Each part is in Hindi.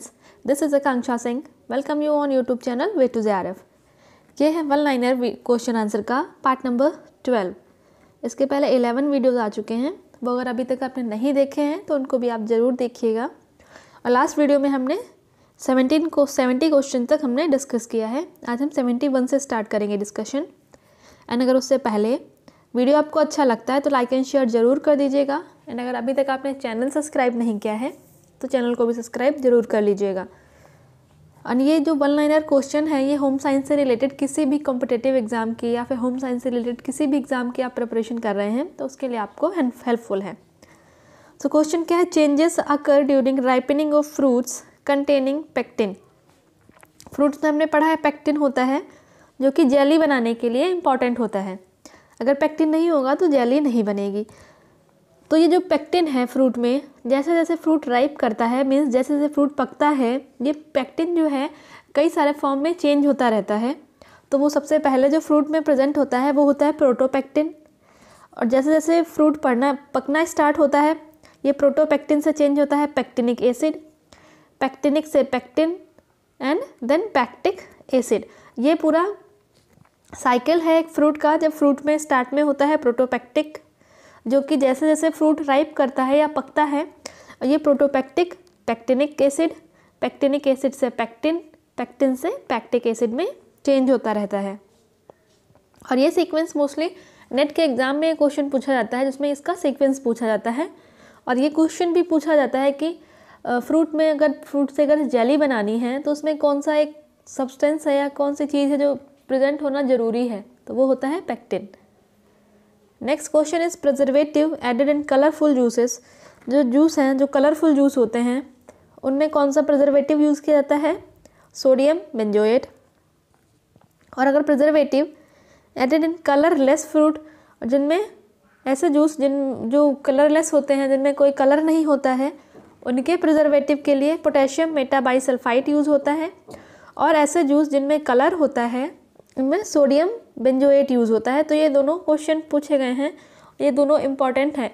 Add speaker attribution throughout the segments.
Speaker 1: friends this is Akanksha Singh welcome you on YouTube channel way to J R F ये है वन लाइनर क्वेश्चन आंसर का पार्ट नंबर ट्वेल्व इसके पहले एलेवन वीडियोज़ आ चुके हैं वो अगर अभी तक आपने नहीं देखे हैं तो उनको भी आप ज़रूर देखिएगा और लास्ट वीडियो में हमने सेवनटीन को सेवेंटी क्वेश्चन तक हमने डिस्कस किया है आज हम सेवेंटी वन से स्टार्ट करेंगे डिस्कशन एंड अगर उससे पहले वीडियो आपको अच्छा लगता है तो लाइक एंड शेयर ज़रूर कर दीजिएगा एंड अगर अभी तक आपने चैनल सब्सक्राइब नहीं किया है तो चैनल को भी सब्सक्राइब जरूर कर लीजिएगा और ये जो वन लाइनर क्वेश्चन है ये होम साइंस से रिलेटेड किसी भी कॉम्पिटेटिव एग्ज़ाम की या फिर होम साइंस से रिलेटेड किसी भी एग्ज़ाम की आप प्रिपरेशन कर रहे हैं तो उसके लिए आपको हेल्पफुल है सो so, क्वेश्चन क्या है changes occur during ripening of fruits containing pectin fruits में हमने पढ़ा है पैक्टिन होता है जो कि जेली बनाने के लिए इम्पॉर्टेंट होता है अगर पैक्टिन नहीं होगा तो जेली नहीं बनेगी तो ये जो पेक्टिन है फ्रूट में जैसे जैसे फ्रूट राइप करता है मीन्स जैसे जैसे फ्रूट पकता है ये पेक्टिन जो है कई सारे फॉर्म में चेंज होता रहता है तो वो सबसे पहले जो फ्रूट में प्रेजेंट होता है वो होता है प्रोटोपेक्टिन और जैसे जैसे फ्रूट पड़ना पकना स्टार्ट होता है ये प्रोटोपेक्टिन से चेंज होता है पैक्टिनिक एसिड पैक्टिनिक से pectin and then pectic acid ये पूरा साइकिल है एक फ्रूट का जब फ्रूट में स्टार्ट में होता है प्रोटोपैक्टिक जो कि जैसे जैसे फ्रूट राइप करता है या पकता है ये protopectic pectinic acid pectinic acid से पैक्टिन पैक्टिन से पैक्टिक एसिड में चेंज होता रहता है और ये सीक्वेंस मोस्टली नेट के एग्ज़ाम में क्वेश्चन पूछा जाता है जिसमें इसका सीक्वेंस पूछा जाता है और ये क्वेश्चन भी पूछा जाता है कि फ्रूट में अगर फ्रूट से अगर जेली बनानी है तो उसमें कौन सा एक सब्सटेंस है या कौन सी चीज़ है जो प्रेजेंट होना ज़रूरी है तो वो होता है pectin next question is preservative added in colourful juices जो जूस हैं जो कलरफुल जूस होते हैं उनमें कौन सा प्रजर्वेटिव यूज़ किया जाता है सोडियम बेंजोएट और अगर preservative added in colourless fruit जिनमें ऐसे जूस जिन जो कलरलेस होते हैं जिनमें कोई कलर नहीं होता है उनके प्रिजर्वेटिव के लिए पोटेशियम मेटाबाइसल्फाइट यूज़ होता है और ऐसे जूस जिनमें कलर होता है उनमें सोडियम बेंजोएट यूज़ होता है तो ये दोनों क्वेश्चन पूछे गए हैं ये दोनों इम्पॉर्टेंट हैं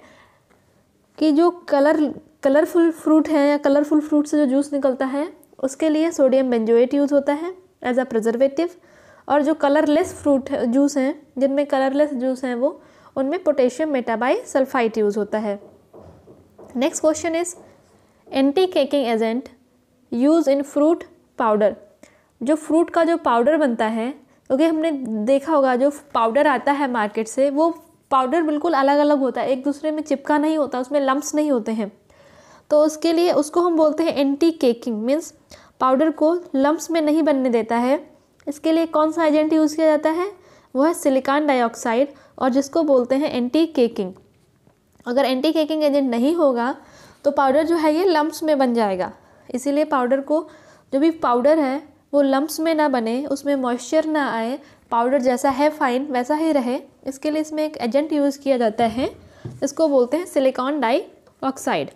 Speaker 1: कि जो कलर कलरफुल फ्रूट है या कलरफुल फ्रूट से जो जूस निकलता है उसके लिए सोडियम बेंजोएट यूज़ होता है एज अ प्रजर्वेटिव और जो कलरलेस फ्रूट है जूस हैं जिनमें कलरलेस जूस हैं वो उनमें पोटेशियम मेटाबाई सल्फाइट यूज़ होता है next question is anti caking agent use in fruit powder जो फ्रूट का जो पाउडर बनता है क्योंकि हमने देखा होगा जो पाउडर आता है मार्केट से वो पाउडर बिल्कुल अलग अलग होता है एक दूसरे में चिपका नहीं होता उसमें लम्ब्स नहीं होते हैं तो उसके लिए उसको हम बोलते हैं एंटी केकिंग मीन्स पाउडर को लम्ब्स में नहीं बनने देता है इसके लिए कौन सा एजेंट यूज़ किया जाता है वो है सिलिकॉन डाइऑक्साइड और जिसको बोलते हैं एंटी केकिंग अगर एंटी केकिंग एजेंट नहीं होगा तो पाउडर जो है ये लम्ब्स में बन जाएगा इसीलिए पाउडर को जो भी पाउडर है वो लम्ब्स में ना बने उसमें मॉइस्चर ना आए पाउडर जैसा है फाइन वैसा ही रहे इसके लिए इसमें एक एजेंट यूज़ किया जाता है इसको बोलते हैं silicon dioxide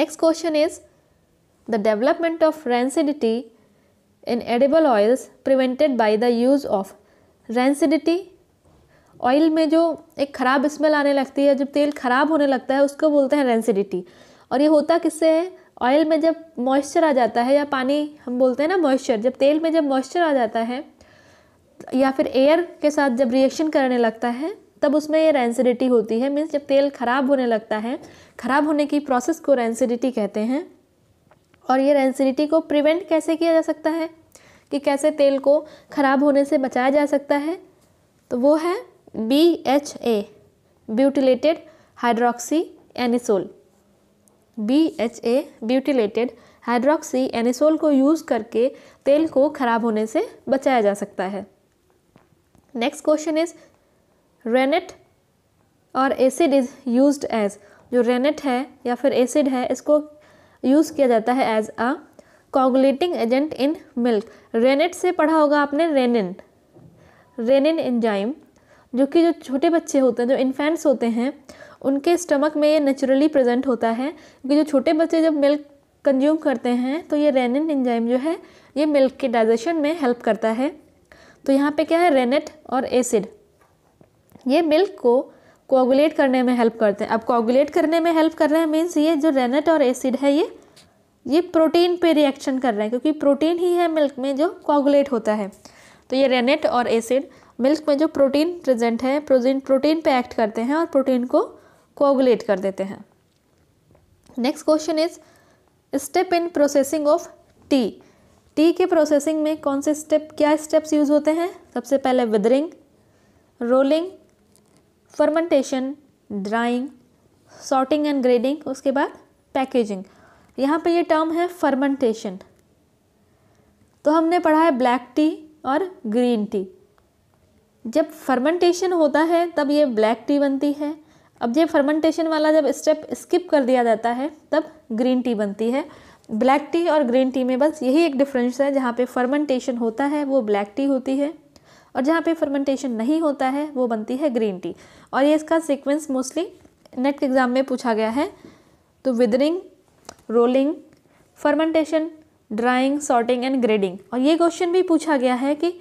Speaker 1: next question is the development of rancidity in edible oils prevented by the use of rancidity oil में जो एक ख़राब स्मेल आने लगती है जब तेल ख़राब होने लगता है उसको बोलते हैं रेंसिडिटी और ये होता किससे है ऑयल में जब मॉइस्चर आ जाता है या पानी हम बोलते हैं ना मॉइस्चर जब तेल में जब मॉइस्चर आ जाता है या फिर एयर के साथ जब रिएक्शन करने लगता है तब उसमें ये रेंसिडिटी होती है मीन्स जब तेल ख़राब होने लगता है ख़राब होने की प्रोसेस को रेंसिडिटी कहते हैं और ये रेंसिडिटी को प्रिवेंट कैसे किया जा सकता है कि कैसे तेल को ख़राब होने से बचाया जा सकता है तो वो है B H A butylated hydroxy anisole B H A butylated hydroxy anisole को यूज़ करके तेल को खराब होने से बचाया जा सकता है नेक्स्ट क्वेश्चन इज रेनेट और एसिड इज़ यूज एज जो रेनेट है या फिर एसिड है इसको यूज़ किया जाता है as a coagulating agent in milk rennet से पढ़ा होगा आपने रेनिन रेनिन एंजाइम जो कि जो छोटे बच्चे होते हैं जो इन्फेंट्स होते हैं उनके स्टमक में ये नेचुरली प्रेजेंट होता है क्योंकि जो छोटे बच्चे जब मिल्क कंज्यूम करते हैं तो ये रेनिन एंजाइम जो है ये मिल्क के डाइजेशन में हेल्प करता है तो यहाँ पे क्या है रेनेट और एसिड ये मिल्क को कोगुलेट करने में हेल्प करते हैं अब कोगुलेट करने में हेल्प कर रहे हैं मीन्स ये जो रेनेट और एसिड है ये ये प्रोटीन पे रिएक्शन कर रहे हैं क्योंकि प्रोटीन ही है मिल्क में जो कोगुलेट होता है तो ये रेनेट और एसिड मिल्क में जो प्रोटीन प्रेजेंट है प्रोटीन प्रोटीन पे एक्ट करते हैं और प्रोटीन को कोगुलेट कर देते हैं next question is step in processing of tea tea के प्रोसेसिंग में कौन से स्टेप क्या स्टेप्स यूज होते हैं सबसे पहले withering rolling fermentation drying sorting and grading उसके बाद पैकेजिंग यहाँ पे ये टर्म है फर्मेंटेशन तो हमने पढ़ा है ब्लैक टी और ग्रीन टी जब फर्मेंटेशन होता है तब ये ब्लैक टी बनती है अब ये फर्मेंटेशन वाला जब स्टेप स्किप कर दिया जाता है तब ग्रीन टी बनती है ब्लैक टी और ग्रीन टी में बस यही एक डिफरेंस है जहाँ पे फर्मेंटेशन होता है वो ब्लैक टी होती है और जहाँ पे फर्मेंटेशन नहीं होता है वो बनती है ग्रीन टी और ये इसका सीक्वेंस मोस्टली नेट के एग्ज़ाम में पूछा गया है तो withering rolling fermentation drying sorting and grading और ये क्वेश्चन भी पूछा गया है कि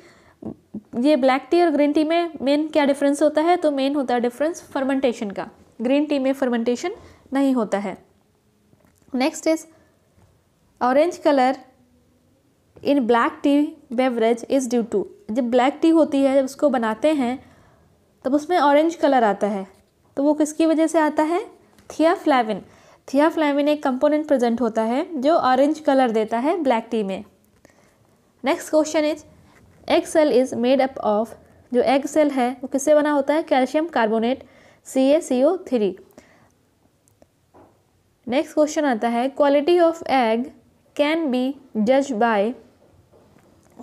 Speaker 1: ये ब्लैक टी और ग्रीन टी में मेन क्या डिफरेंस होता है तो मेन होता है डिफरेंस फर्मेंटेशन का ग्रीन टी में फर्मेंटेशन नहीं होता है next is orange colour in black tea beverage is due to जब ब्लैक टी होती है जब उसको बनाते हैं तब उसमें ऑरेंज कलर आता है तो वो किसकी वजह से आता है थिया फ्लैविन एक कंपोनेंट प्रेजेंट होता है जो ऑरेंज कलर देता है ब्लैक टी में next question is egg shell is made up of जो एग सेल है वो किससे बना होता है calcium carbonate C A C O three next question आता है quality of egg can be जज बाय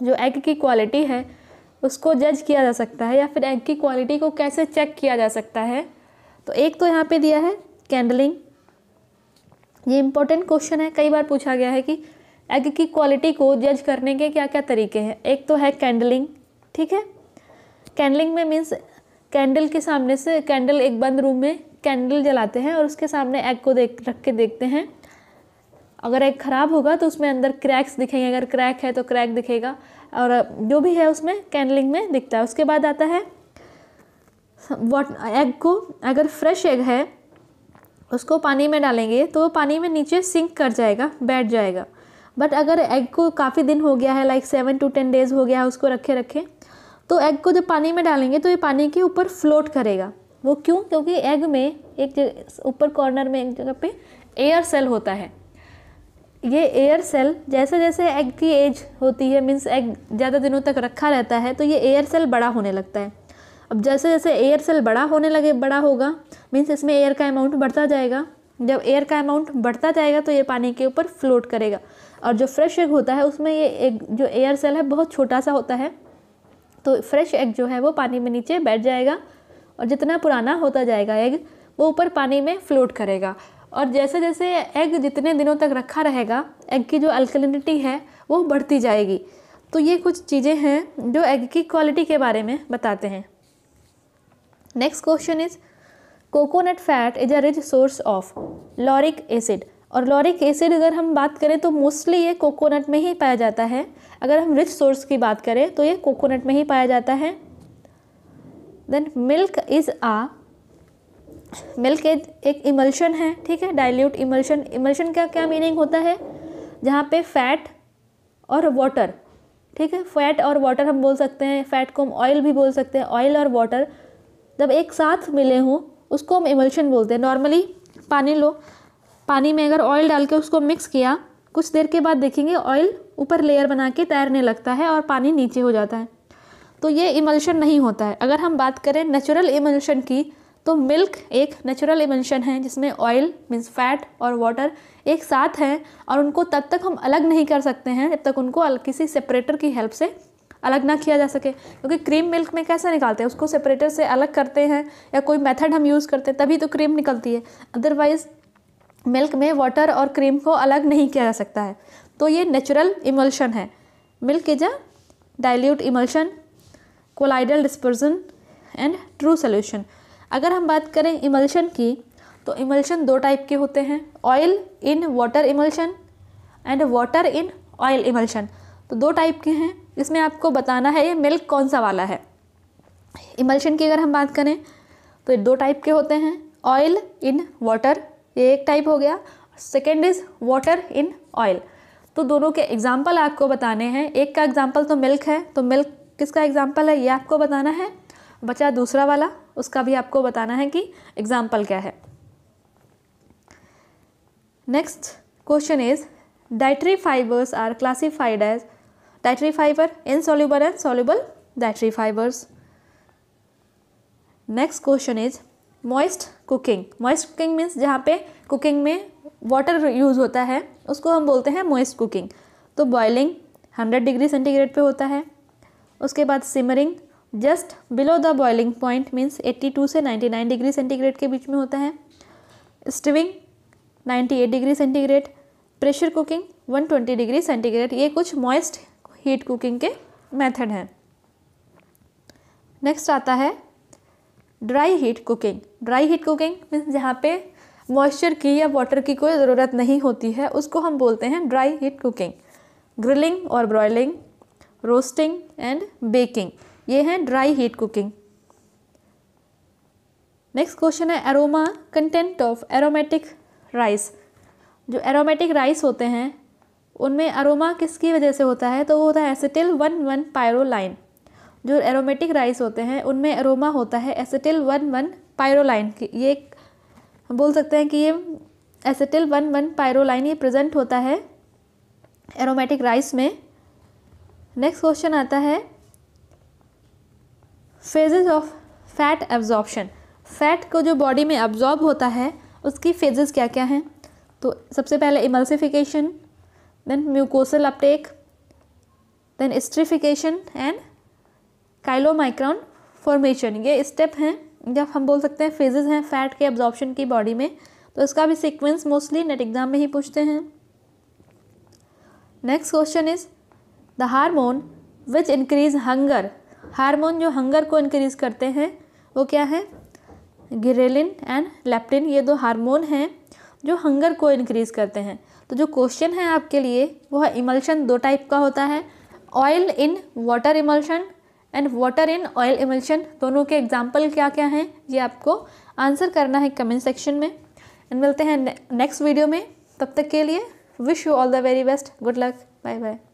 Speaker 1: जो एग की क्वालिटी है उसको जज किया जा सकता है या फिर एग की क्वालिटी को कैसे चेक किया जा सकता है तो एक तो यहाँ पे दिया है कैंडलिंग ये इंपॉर्टेंट क्वेश्चन है कई बार पूछा गया है कि एग की क्वालिटी को जज करने के क्या क्या तरीके हैं एक तो है कैंडलिंग ठीक है कैंडलिंग में मीन्स कैंडल के सामने से कैंडल एक बंद रूम में कैंडल जलाते हैं और उसके सामने एग को देख रख के देखते हैं अगर एग ख़राब होगा तो उसमें अंदर क्रैक्स दिखेंगे अगर क्रैक है तो क्रैक दिखेगा और जो भी है उसमें कैंडलिंग में दिखता है उसके बाद आता है वॉट एग को अगर फ्रेश एग है उसको पानी में डालेंगे तो वो पानी में नीचे सिंक कर जाएगा बैठ जाएगा बट अगर एग को काफ़ी दिन हो गया है like seven to ten days हो गया है उसको रखे रखे तो एग को जब पानी में डालेंगे तो ये पानी के ऊपर फ्लोट करेगा वो क्यों क्योंकि एग में एक ऊपर कॉर्नर में एक जगह पे एयर सेल होता है ये एयर सेल जैसे जैसे एग की एज होती है मीन्स एग ज़्यादा दिनों तक रखा रहता है तो ये एयर सेल बड़ा होने लगता है अब जैसे जैसे एयर सेल बड़ा होने लगे बड़ा होगा मीन्स इसमें एयर का अमाउंट बढ़ता जाएगा जब एयर का अमाउंट बढ़ता जाएगा तो ये पानी के ऊपर फ्लोट करेगा और जो फ्रेश एग होता है उसमें ये एग जो एयर सेल है बहुत छोटा सा होता है तो फ्रेश एग जो है वो पानी में नीचे बैठ जाएगा और जितना पुराना होता जाएगा एग वो ऊपर पानी में फ्लोट करेगा और जैसे जैसे एग जितने दिनों तक रखा रहेगा एग की जो अल्कलिनिटी है वो बढ़ती जाएगी तो ये कुछ चीज़ें हैं जो एग की क्वालिटी के बारे में बताते हैं next question is coconut fat is a rich source of lauric acid और लॉरिक एसिड अगर हम बात करें तो मोस्टली ये कोकोनट में ही पाया जाता है अगर हम रिच सोर्स की बात करें तो ये कोकोनट में ही पाया जाता है then milk is a milk एक, एक इमल्शन है ठीक है डाइल्यूट इमल्शन इमल्शन का क्या मीनिंग होता है जहाँ पे फैट और वाटर ठीक है फैट और वाटर हम बोल सकते हैं फैट को हम ऑयल भी बोल सकते हैं ऑयल और वाटर जब एक साथ मिले हों उसको हम इमल्शन बोलते हैं नॉर्मली पानी लो पानी में अगर ऑयल डाल के उसको मिक्स किया कुछ देर के बाद देखेंगे ऑयल ऊपर लेयर बना के तैरने लगता है और पानी नीचे हो जाता है तो ये इमल्शन नहीं होता है अगर हम बात करें नेचुरल इमल्शन की तो मिल्क एक नेचुरल इमल्शन है जिसमें ऑयल मीन्स फैट और वाटर एक साथ हैं और उनको तब तक हम अलग नहीं कर सकते हैं जब तक उनको किसी सेपरेटर की हेल्प से अलग ना किया जा सके क्योंकि क्रीम मिल्क में कैसे निकालते हैं उसको सेपरेटर से अलग करते हैं या कोई मेथड हम यूज़ करते हैं तभी तो क्रीम निकलती है अदरवाइज़ मिल्क में वाटर और क्रीम को अलग नहीं किया जा सकता है तो ये नेचुरल इमल्शन है milk is a dilute emulsion colloidal dispersion and true solution अगर हम बात करें इमल्शन की तो इमल्शन दो टाइप के होते हैं oil in water emulsion and water in oil emulsion तो दो टाइप के हैं इसमें आपको बताना है ये मिल्क कौन सा वाला है इमल्शन की अगर हम बात करें तो ये दो टाइप के होते हैं ऑयल इन वाटर ये एक टाइप हो गया second is water in oil तो दोनों के एग्ज़ाम्पल आपको बताने हैं एक का एग्ज़ाम्पल तो मिल्क है तो मिल्क किसका एग्ज़ाम्पल है ये आपको बताना है बचा दूसरा वाला उसका भी आपको बताना है कि एग्ज़ाम्पल क्या है next question is dietary fibres are classified as dietary fibre insoluble and soluble dietary fibres next question is moist cooking moist cooking means जहाँ पे कुकिंग में वाटर यूज़ होता है उसको हम बोलते हैं मॉइस्ट कुकिंग तो बॉयलिंग हंड्रेड डिग्री सेंटीग्रेड पे होता है उसके बाद simmering just below the boiling point means 82 से 99 डिग्री सेंटीग्रेड के बीच में होता है stewing 98 degree centigrade pressure cooking 120 degree centigrade ये कुछ मॉइस्ट हीट कुकिंग के मेथड हैं नेक्स्ट आता है dry heat cooking dry heat cooking means जहाँ पे मॉइस्चर की या वाटर की कोई ज़रूरत नहीं होती है उसको हम बोलते हैं ड्राई हीट कुकिंग ग्रिलिंग और ब्रॉयलिंग रोस्टिंग एंड बेकिंग ये हैं dry heat cooking next question है aroma content of aromatic rice जो एरोमेटिक राइस होते हैं उनमें अरोमा किसकी वजह से होता है तो वो होता है एसिटिल वन वन पायरोलाइन जो एरोमेटिक राइस होते हैं उनमें एरोमा होता है एसेटिल वन वन पायरोलाइन की ये बोल सकते हैं कि ये एसेटिल वन वन पायरोलाइन ये प्रेजेंट होता है एरोमेटिक राइस में नेक्स्ट क्वेश्चन आता है phases of fat absorption fat को जो बॉडी में एब्जॉर्ब होता है उसकी फेजेस क्या क्या हैं तो सबसे पहले emulsification then mucosal uptake then esterification and chylomicron formation ये स्टेप हैं जब हम बोल सकते हैं फेजेस हैं फैट के एब्जॉर्बन की बॉडी में तो इसका भी सीक्वेंस मोस्टली नेट एग्जाम में ही पूछते हैं next question is the hormone which increase hunger hormone जो हंगर को इंक्रीज करते हैं वो क्या है गिरेलिन एंड लेप्टिन ये दो हार्मोन हैं जो हंगर को इंक्रीज करते हैं तो जो क्वेश्चन है आपके लिए वो है इमल्शन दो टाइप का होता है oil in water emulsion and water in oil emulsion दोनों के एग्जाम्पल क्या क्या हैं ये आपको आंसर करना है कमेंट सेक्शन में एंड मिलते हैं नेक्स्ट वीडियो में तब तक के लिए wish you all the very best good luck bye bye